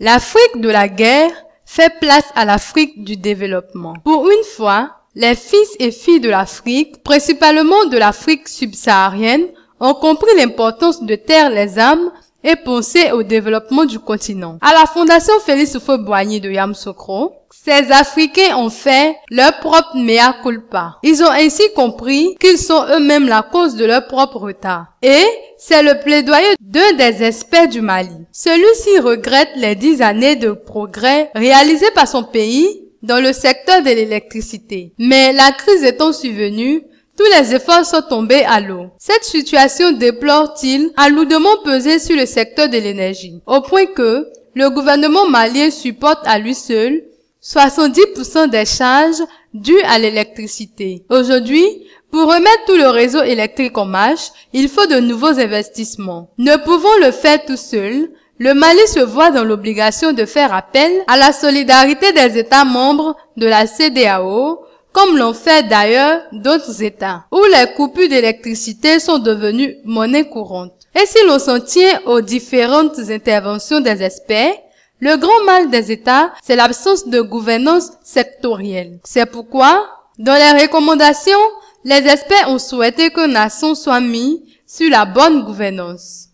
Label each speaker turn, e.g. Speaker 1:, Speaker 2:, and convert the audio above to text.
Speaker 1: L'Afrique de la guerre fait place à l'Afrique du développement. Pour une fois, les fils et filles de l'Afrique, principalement de l'Afrique subsaharienne, ont compris l'importance de taire les âmes et penser au développement du continent. À la Fondation Félix Houphouët-Boigny de Yamoussoukro, ces Africains ont fait leur propre mea culpa. Ils ont ainsi compris qu'ils sont eux-mêmes la cause de leur propre retard. Et c'est le plaidoyer d'un des experts du Mali. Celui-ci regrette les dix années de progrès réalisés par son pays dans le secteur de l'électricité. Mais la crise étant survenue, tous les efforts sont tombés à l'eau. Cette situation déplore-t-il a lourdement pesé sur le secteur de l'énergie, au point que le gouvernement malien supporte à lui seul 70% des charges dues à l'électricité. Aujourd'hui, pour remettre tout le réseau électrique en marche, il faut de nouveaux investissements. Ne pouvant le faire tout seul, le Mali se voit dans l'obligation de faire appel à la solidarité des États membres de la CDAO comme l'ont fait d'ailleurs d'autres États, où les coupures d'électricité sont devenues monnaie courante. Et si l'on s'en tient aux différentes interventions des experts, le grand mal des États, c'est l'absence de gouvernance sectorielle. C'est pourquoi, dans les recommandations, les experts ont souhaité que nation soit mis sur la bonne gouvernance.